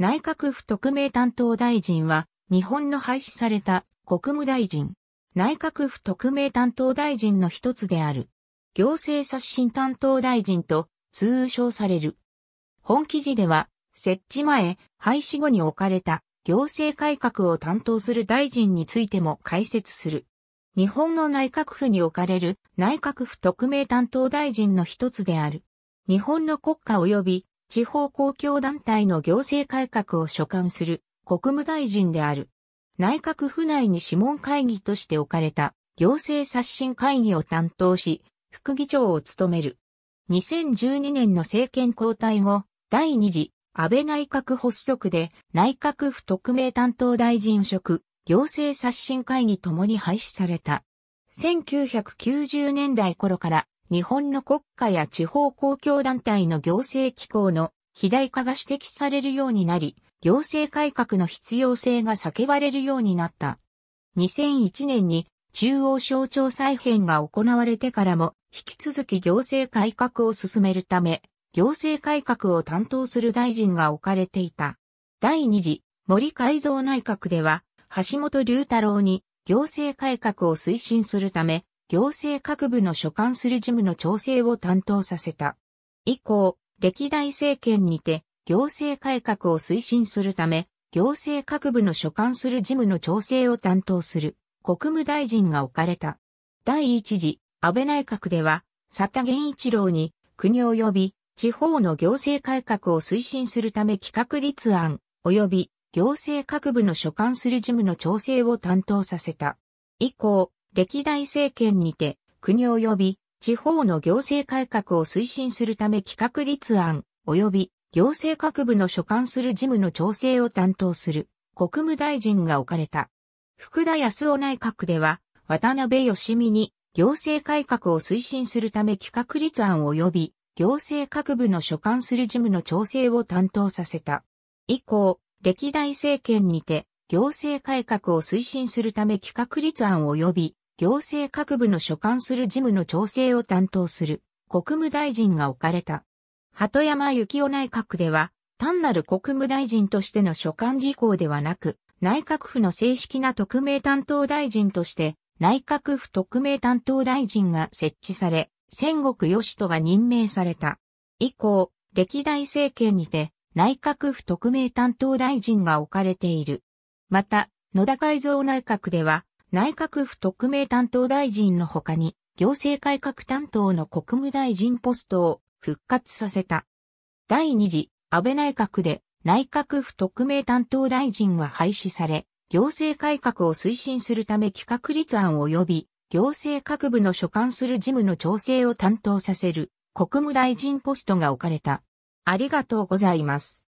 内閣府特命担当大臣は、日本の廃止された国務大臣、内閣府特命担当大臣の一つである。行政刷新担当大臣と通称される。本記事では、設置前、廃止後に置かれた行政改革を担当する大臣についても解説する。日本の内閣府に置かれる内閣府特命担当大臣の一つである。日本の国家及び地方公共団体の行政改革を所管する国務大臣である。内閣府内に諮問会議として置かれた行政刷新会議を担当し、副議長を務める。2012年の政権交代後、第2次安倍内閣発足で内閣府特命担当大臣職、行政刷新会議ともに廃止された。1990年代頃から日本の国家や地方公共団体の行政機構の肥大化が指摘されるようになり、行政改革の必要性が叫ばれるようになった。2001年に中央省庁再編が行われてからも引き続き行政改革を進めるため、行政改革を担当する大臣が置かれていた。第2次森改造内閣では、橋本龍太郎に行政改革を推進するため、行政各部の所管する事務の調整を担当させた。以降、歴代政権にて行政改革を推進するため、行政各部の所管する事務の調整を担当する国務大臣が置かれた。第一次安倍内閣では、佐田源一郎に国及び地方の行政改革を推進するため企画立案及び行政各部の所管する事務の調整を担当させた。以降、歴代政権にて、国及び地方の行政改革を推進するため企画立案及び行政各部の所管する事務の調整を担当する国務大臣が置かれた。福田康夫内閣では、渡辺義美に行政改革を推進するため企画立案及び行政各部の所管する事務の調整を担当させた。以降、歴代政権にて行政改革を推進するため企画立案及び行政各部の所管する事務の調整を担当する国務大臣が置かれた。鳩山幸夫内閣では、単なる国務大臣としての所管事項ではなく、内閣府の正式な特命担当大臣として、内閣府特命担当大臣が設置され、戦国義人が任命された。以降、歴代政権にて、内閣府特命担当大臣が置かれている。また、野田改造内閣では、内閣府特命担当大臣の他に、行政改革担当の国務大臣ポストを復活させた。第2次安倍内閣で内閣府特命担当大臣は廃止され、行政改革を推進するため企画立案及び行政各部の所管する事務の調整を担当させる国務大臣ポストが置かれた。ありがとうございます。